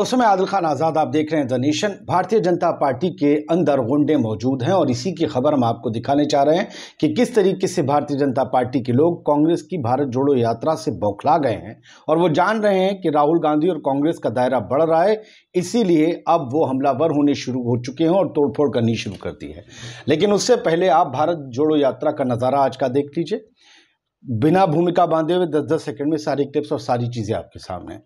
दोस्तों मैं आदिल खान आज़ाद आप देख रहे हैं द नेशन भारतीय जनता पार्टी के अंदर गुंडे मौजूद हैं और इसी की खबर हम आपको दिखाने चाह रहे हैं कि किस तरीके से भारतीय जनता पार्टी के लोग कांग्रेस की भारत जोड़ो यात्रा से बौखला गए हैं और वो जान रहे हैं कि राहुल गांधी और कांग्रेस का दायरा बढ़ रहा है इसीलिए अब वो हमलावर होने शुरू हो चुके हैं और तोड़फोड़ करनी शुरू कर दी है लेकिन उससे पहले आप भारत जोड़ो यात्रा का नज़ारा आज का देख लीजिए बिना भूमिका बांधे हुए दस दस सेकेंड में सारी क्लिप्स और सारी चीज़ें आपके सामने हैं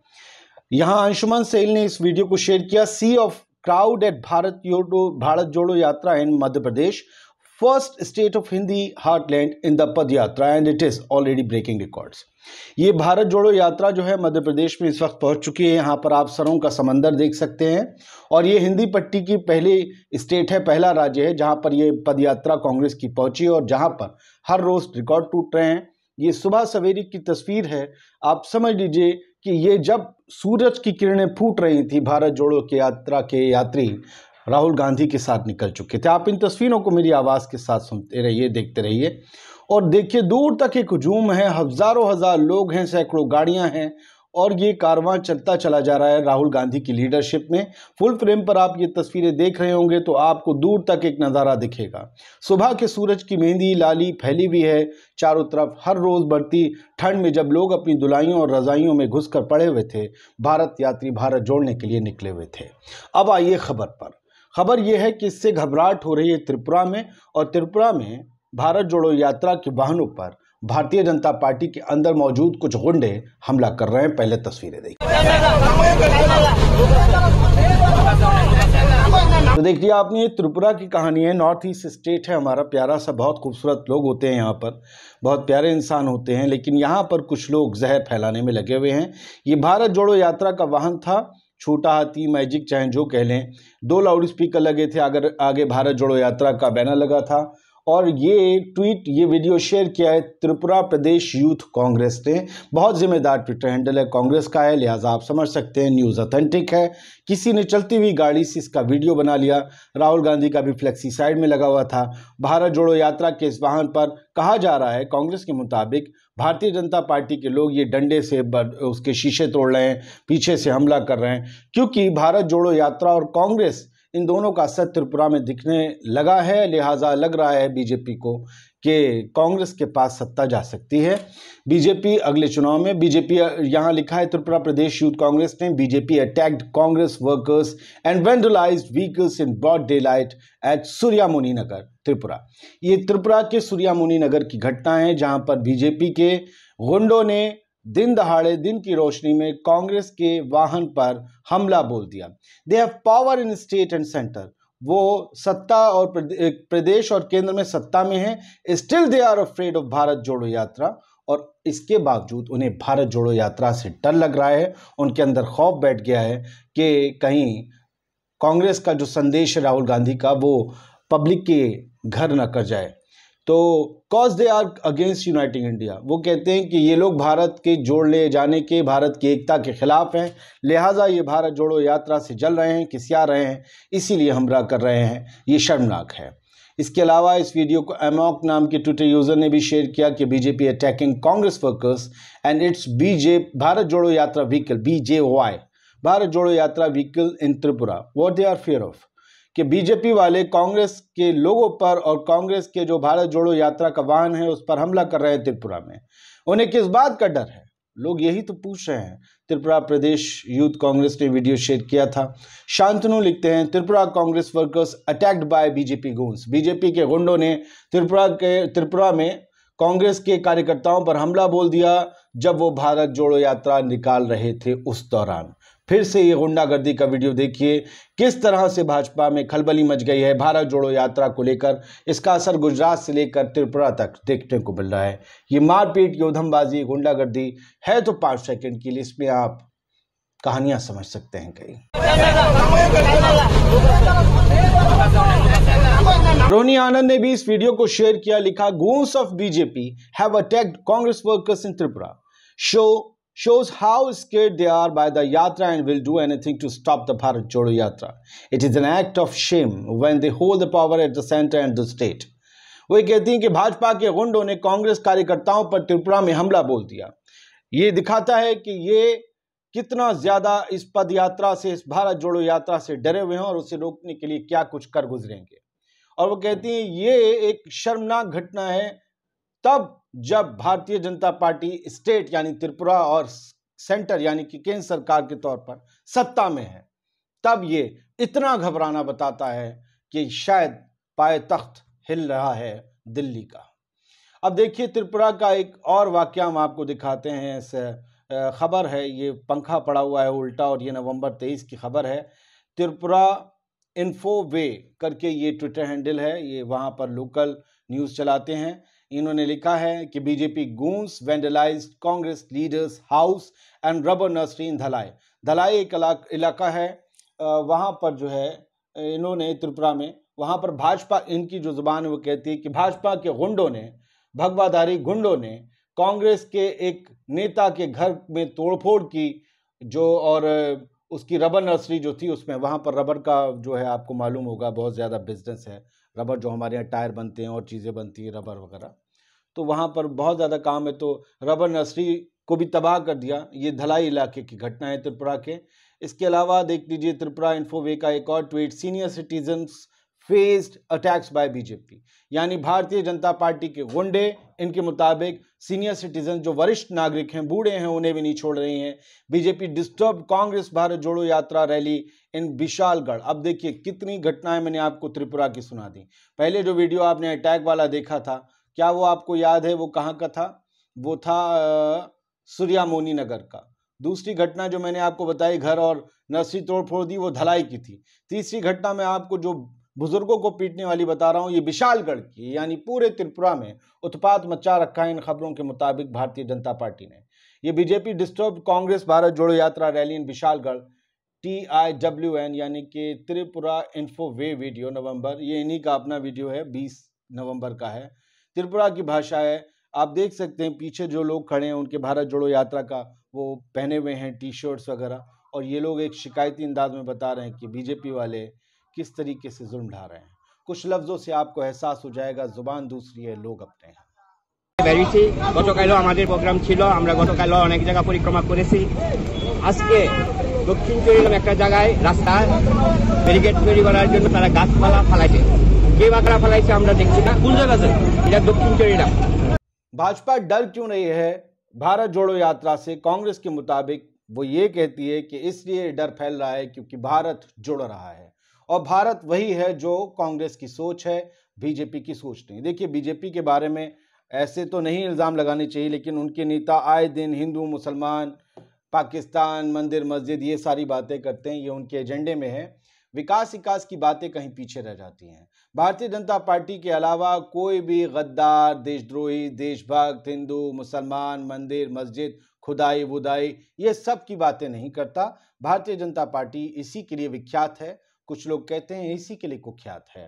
यहां अंशुमन सेल ने इस वीडियो को शेयर किया sea of crowd at Bharat योडो Bharat Jodo Yatra in Madhya Pradesh first state of Hindi heartland in the pad yatra and it is already breaking records ये भारत जोड़ो यात्रा जो है मध्य प्रदेश में इस वक्त पहुंच चुकी है यहां पर आप सरों का समंदर देख सकते हैं और ये हिंदी पट्टी की पहली स्टेट है पहला राज्य है जहां पर ये पद यात्रा कांग्रेस की पहुंची और जहां पर हर रोज़ रिकॉर्ड टूट रहे हैं ये सुबह सवेरे की तस्वीर है आप समझ लीजिए कि ये जब सूरज की किरणें फूट रही थी भारत जोड़ो की यात्रा के यात्री राहुल गांधी के साथ निकल चुके थे आप इन तस्वीरों को मेरी आवाज़ के साथ सुनते रहिए देखते रहिए और देखिए दूर तक एक हजूम है हजारों हज़ार लोग हैं सैकड़ों गाड़ियां हैं और ये कारवां चलता चला जा रहा है राहुल गांधी की लीडरशिप में फुल फ्रेम पर आप ये तस्वीरें देख रहे होंगे तो आपको दूर तक एक नज़ारा दिखेगा सुबह के सूरज की मेहंदी लाली फैली हुई है चारों तरफ हर रोज़ बढ़ती ठंड में जब लोग अपनी दुलाइयों और रज़ाइयों में घुस पड़े हुए थे भारत यात्री भारत जोड़ने के लिए निकले हुए थे अब आइए खबर पर खबर यह है कि इससे घबराहट हो रही है त्रिपुरा में और त्रिपुरा में भारत जोड़ो यात्रा के वाहनों पर भारतीय जनता पार्टी के अंदर मौजूद कुछ गुंडे हमला कर रहे हैं पहले तस्वीरें देखिए तो देख लिया आपने ये त्रिपुरा की कहानी है नॉर्थ ईस्ट स्टेट है हमारा प्यारा सा बहुत खूबसूरत लोग होते हैं यहाँ पर बहुत प्यारे इंसान होते हैं लेकिन यहाँ पर कुछ लोग जहर फैलाने में लगे हुए हैं ये भारत जोड़ो यात्रा का वाहन था छोटा हाथी मैजिक चाहे जो कह लें दो लाउड स्पीकर लगे थे अगर आगे भारत जोड़ो यात्रा का बैनर लगा था और ये ट्वीट ये वीडियो शेयर किया है त्रिपुरा प्रदेश यूथ कांग्रेस ने बहुत जिम्मेदार ट्विटर हैंडल है कांग्रेस का है लिहाजा आप समझ सकते हैं न्यूज़ अथेंटिक है किसी ने चलती हुई गाड़ी से इसका वीडियो बना लिया राहुल गांधी का भी फ्लेक्सी साइड में लगा हुआ था भारत जोड़ो यात्रा के इस वाहन पर कहा जा रहा है कांग्रेस के मुताबिक भारतीय जनता पार्टी के लोग ये डंडे से उसके शीशे तोड़ रहे हैं पीछे से हमला कर रहे हैं क्योंकि भारत जोड़ो यात्रा और कांग्रेस इन दोनों का असर त्रिपुरा में दिखने लगा है लिहाजा लग रहा है बीजेपी को कि कांग्रेस के पास सत्ता जा सकती है बीजेपी अगले चुनाव में बीजेपी यहाँ लिखा है त्रिपुरा प्रदेश यूथ कांग्रेस ने BJP attacked Congress workers and vandalise vehicles in broad daylight at Surya Nagar Tripura ये त्रिपुरा के सूर्या नगर की घटना है जहाँ पर बीजेपी के गुंडों ने दिन दहाड़े दिन की रोशनी में कांग्रेस के वाहन पर हमला बोल दिया they have power in state and centre वो सत्ता और प्रदेश और केंद्र में सत्ता में है still they are afraid of Bharat Jodo Yatra और इसके बावजूद उन्हें भारत जोड़ो यात्रा से डर लग रहा है उनके अंदर खौफ बैठ गया है कि कहीं कांग्रेस का जो संदेश है राहुल गांधी का वो पब्लिक के घर न कर जाए तो cause they are against uniting India वो कहते हैं कि ये लोग भारत के जोड़ ले जाने के भारत की एकता के खिलाफ हैं लिहाजा ये भारत जोड़ो यात्रा से जल रहे हैं किसिया रहे हैं इसीलिए हमरा कर रहे हैं ये शर्मनाक है इसके अलावा इस वीडियो को एमॉक नाम के ट्विटर यूज़र ने भी शेयर किया कि BJP attacking Congress workers and its B J Bharat Jodo Yatra vehicle B J Y Bharat Jodo Yatra vehicle in Tripura what they are fair of कि बीजेपी वाले कांग्रेस के लोगों पर और कांग्रेस के जो भारत जोड़ो यात्रा का वाहन है उस पर हमला कर रहे हैं त्रिपुरा में उन्हें किस बात का डर है लोग यही तो पूछ रहे हैं त्रिपुरा प्रदेश यूथ कांग्रेस ने वीडियो शेयर किया था शांतनु लिखते हैं Tripura Congress workers attacked by BJP goons BJP के गुंडों ने त्रिपुरा के त्रिपुरा में कांग्रेस के कार्यकर्ताओं पर हमला बोल दिया जब वो भारत जोड़ो यात्रा निकाल रहे थे उस दौरान फिर से ये गुंडागर्दी का वीडियो देखिए किस तरह से भाजपा में खलबली मच गई है भारत जोड़ो यात्रा को लेकर इसका असर गुजरात से लेकर त्रिपुरा तक देखने को मिल रहा है ये मारपीट योधमबाजी गुंडागर्दी है तो पांच सेकंड के लिए इसमें आप कहानियां समझ सकते हैं कई रोनी आनंद ने भी इस वीडियो को शेयर किया लिखा goons of BJP have attacked Congress workers in Tripura show shows how scared they are by the yatra and will do anything to stop the Bharat Jodo Yatra. It is an act of shame when they hold the power at the center and the state. वे कहती हैं कि भाजपा के गुंडों ने कांग्रेस कार्यकर्ताओं पर त्रिपुरा में हमला बोल दिया ये दिखाता है कि ये कितना ज़्यादा इस पद यात्रा से इस भारत जोड़ो यात्रा से डरे हुए हैं और उसे रोकने के लिए क्या कुछ कर गुजरेंगे और वो कहती हैं ये एक शर्मनाक घटना है तब जब भारतीय जनता पार्टी स्टेट यानी त्रिपुरा और सेंटर यानी कि केंद्र सरकार के तौर पर सत्ता में है तब ये इतना घबराना बताता है कि शायद पाए तख्त हिल रहा है दिल्ली का अब देखिए त्रिपुरा का एक और वाक्य हम आपको दिखाते हैं इस खबर है ये पंखा पड़ा हुआ है उल्टा और ये नवंबर तेईस की खबर है त्रिपुरा इन्फो वे करके ये ट्विटर हैंडल है ये वहाँ पर लोकल न्यूज़ चलाते हैं इन्होंने लिखा है कि BJP goons vandalise Congress leaders house and rubber nursery in Dhalai Dhalai एक इलाका है वहाँ पर जो है इन्होंने त्रिपुरा में वहाँ पर भाजपा इनकी जो जुबान वो कहती है कि भाजपा के गुंडों ने भगवाधारी गुंडों ने कांग्रेस के एक नेता के घर में तोड़फोड़ की जो और उसकी रबर नर्सरी जो थी उसमें वहाँ पर रबर का जो है आपको मालूम होगा बहुत ज़्यादा बिजनेस है रबर जो हमारे यहाँ टायर बनते हैं और चीज़ें बनती हैं रबर वगैरह तो वहाँ पर बहुत ज़्यादा काम है तो रबर नर्सरी को भी तबाह कर दिया ये धलाई इलाके की घटना है त्रिपुरा के इसके अलावा देख लीजिए त्रिपुरा इन्फोवे का एक और tweet senior citizens faced attacks by BJP यानी भारतीय जनता पार्टी के गुंडे इनके मुताबिक सीनियर सिटीजन जो वरिष्ठ नागरिक हैं बूढ़े हैं उन्हें भी नहीं छोड़ रही हैं BJP disturb Congress Bharat Jodo Yatra rally in Vishalgarh अब देखिए कितनी घटनाएं मैंने आपको त्रिपुरा की सुना दी पहले जो वीडियो आपने अटैक वाला देखा था क्या वो आपको याद है वो कहाँ का था वो था सूर्यामोनी नगर का दूसरी घटना जो मैंने आपको बताई घर और नर्सरी तोड़ फोड़ दी वो धलाई की थी तीसरी घटना में आपको जो बुजुर्गों को पीटने वाली बता रहा हूँ ये विशालगढ़ की यानी पूरे त्रिपुरा में उत्पात मचा रखा है इन खबरों के मुताबिक भारतीय जनता पार्टी ने ये BJP disturb Congress Bharat Jodo Yatra rally in Vishalgarh T I W N यानी कि Tripura Infoway video November ये इन्हीं का अपना वीडियो है बीस नवंबर का है त्रिपुरा की भाषा है आप देख सकते हैं पीछे जो लोग खड़े हैं उनके भारत जोड़ो यात्रा का वो पहने हुए हैं टी शर्ट्स वगैरह और ये लोग एक शिकायती अंदाज में बता रहे हैं कि बीजेपी वाले किस तरीके से जुल्म ढा रहे हैं कुछ लफ्ज़ों से आपको एहसास हो जाएगा जुबान दूसरी है लोग अपने हैं বেরিয়েছি গতকালও আমাদের প্রোগ্রাম ছিল আমরা গতকালও অনেক জায়গা পরিক্রমা করেছি আজকে দক্ষিণ চরিলাম একটা জায়গায় রাস্তা ব্যারিকেড তৈরি করার भाजपा डर क्यों नहीं है भारत जोड़ो यात्रा से कांग्रेस के मुताबिक वो ये कहती है कि इसलिए डर फैल रहा है क्योंकि भारत जुड़ रहा है और भारत वही है जो कांग्रेस की सोच है बीजेपी की सोच नहीं देखिए बीजेपी के बारे में ऐसे तो नहीं इल्ज़ाम लगाने चाहिए लेकिन उनके नेता आए दिन हिंदू मुसलमान पाकिस्तान मंदिर मस्जिद ये सारी बातें करते हैं ये उनके एजेंडे में है विकास विकास की बातें कहीं पीछे रह जाती हैं भारतीय जनता पार्टी के अलावा कोई भी गद्दार देशद्रोही देशभक्त हिंदू मुसलमान मंदिर मस्जिद खुदाई वुदाई ये सब की बातें नहीं करता भारतीय जनता पार्टी इसी के लिए विख्यात है कुछ लोग कहते हैं इसी के लिए कुख्यात है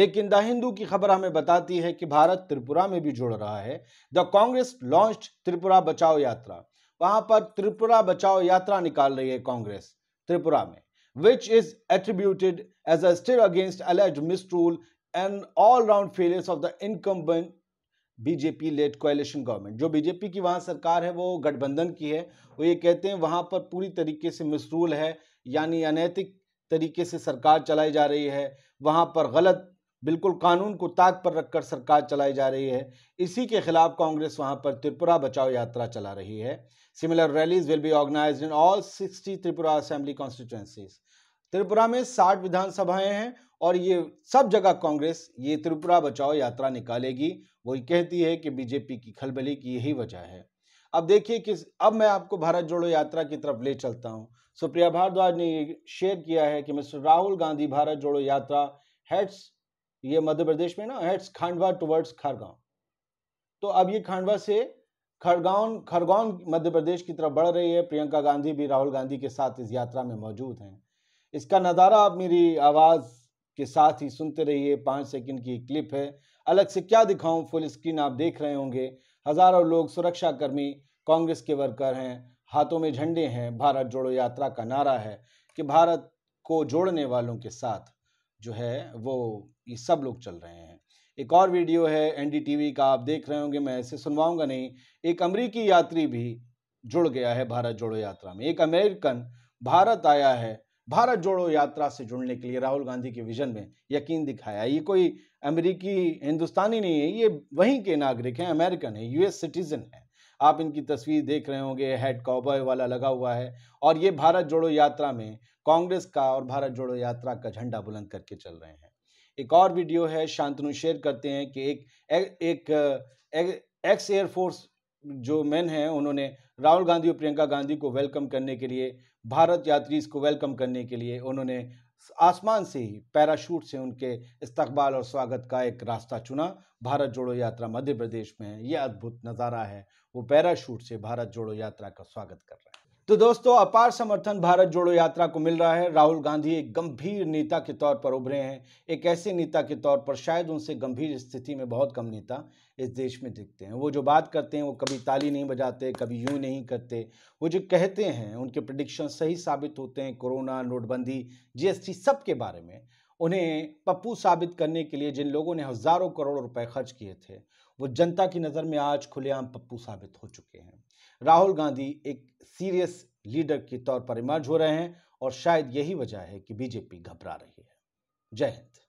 लेकिन द हिंदू की खबर हमें बताती है कि भारत त्रिपुरा में भी जुड़ रहा है द कांग्रेस लॉन्च त्रिपुरा बचाओ यात्रा वहां पर त्रिपुरा बचाओ यात्रा निकाल रही है कांग्रेस त्रिपुरा में which is attributed as a stir against alleged misrule and all-round failures of the incumbent बीजेपी led coalition government. जो बीजेपी की वहाँ सरकार है वो गठबंधन की है वो ये कहते हैं वहाँ पर पूरी तरीके से मिसरूल है यानी अनैतिक तरीके से सरकार चलाई जा रही है वहाँ पर गलत बिल्कुल कानून को ताक पर रखकर सरकार चलाई जा रही है इसी के खिलाफ कांग्रेस वहां पर त्रिपुरा बचाओ यात्रा चला रही है similar rallies will be organise in all sixty Tripura assembly constituencies Tripura में साठ विधानसभाएं हैं और ये सब जगह कांग्रेस ये त्रिपुरा बचाओ यात्रा निकालेगी वो कहती है कि बीजेपी की खलबली की यही वजह है अब देखिए कि अब मैं आपको भारत जोड़ो यात्रा की तरफ ले चलता हूँ सुप्रिया भारद्वाज ने शेयर किया है कि मिस्टर राहुल गांधी भारत जोड़ो यात्रा हेड्स ये मध्य प्रदेश में ना हेड्स खांडवा टुवर्ड्स खरगांव तो अब ये खांडवा से खरगांव खरगांव मध्य प्रदेश की तरफ बढ़ रही है प्रियंका गांधी भी राहुल गांधी के साथ इस यात्रा में मौजूद हैं इसका नज़ारा आप मेरी आवाज़ के साथ ही सुनते रहिए पाँच सेकंड की क्लिप है अलग से क्या दिखाऊं फुल स्क्रीन आप देख रहे होंगे हज़ारों लोग सुरक्षाकर्मी कांग्रेस के वर्कर हैं हाथों में झंडे हैं भारत जोड़ो यात्रा का नारा है कि भारत को जोड़ने वालों के साथ जो है वो ये सब लोग चल रहे हैं एक और वीडियो है एनडीटीवी का आप देख रहे होंगे मैं ऐसे सुनवाऊंगा नहीं एक अमरीकी यात्री भी जुड़ गया है भारत जोड़ो यात्रा में एक अमेरिकन भारत आया है भारत जोड़ो यात्रा से जुड़ने के लिए राहुल गांधी के विजन में यकीन दिखाया ये कोई अमेरिकी हिंदुस्तानी नहीं है ये वहीं के नागरिक हैं अमेरिकन है यूएस सिटीजन है आप इनकी तस्वीर देख रहे होंगे हेड कॉबॉय वाला लगा हुआ है और ये भारत जोड़ो यात्रा में कांग्रेस का और भारत जोड़ो यात्रा का झंडा बुलंद करके चल रहे हैं एक और वीडियो है शांतनु शेयर करते हैं कि एक एक, एक, एक एक्स एयरफोर्स जो मैन हैं उन्होंने राहुल गांधी और प्रियंका गांधी को वेलकम करने के लिए भारत यात्री को वेलकम करने के लिए उन्होंने आसमान से ही पैराशूट से उनके इस्तकबाल और स्वागत का एक रास्ता चुना भारत जोड़ो यात्रा मध्य प्रदेश में है यह अद्भुत नज़ारा है वो पैराशूट से भारत जोड़ो यात्रा का स्वागत कर रहे हैं तो दोस्तों अपार समर्थन भारत जोड़ो यात्रा को मिल रहा है राहुल गांधी एक गंभीर नेता के तौर पर उभरे हैं एक ऐसे नेता के तौर पर शायद उनसे गंभीर स्थिति में बहुत कम नेता इस देश में दिखते हैं वो जो बात करते हैं वो कभी ताली नहीं बजाते कभी यूं नहीं करते वो जो कहते हैं उनके प्रडिक्शन सही साबित होते हैं कोरोना नोटबंदी जीएसटी सब के बारे में उन्हें पप्पू साबित करने के लिए जिन लोगों ने हज़ारों करोड़ रुपए खर्च किए थे वो जनता की नज़र में आज खुलेआम पप्पू साबित हो चुके हैं राहुल गांधी एक सीरियस लीडर के तौर पर इमर्ज हो रहे हैं और शायद यही वजह है कि बीजेपी घबरा रही है जय हिंद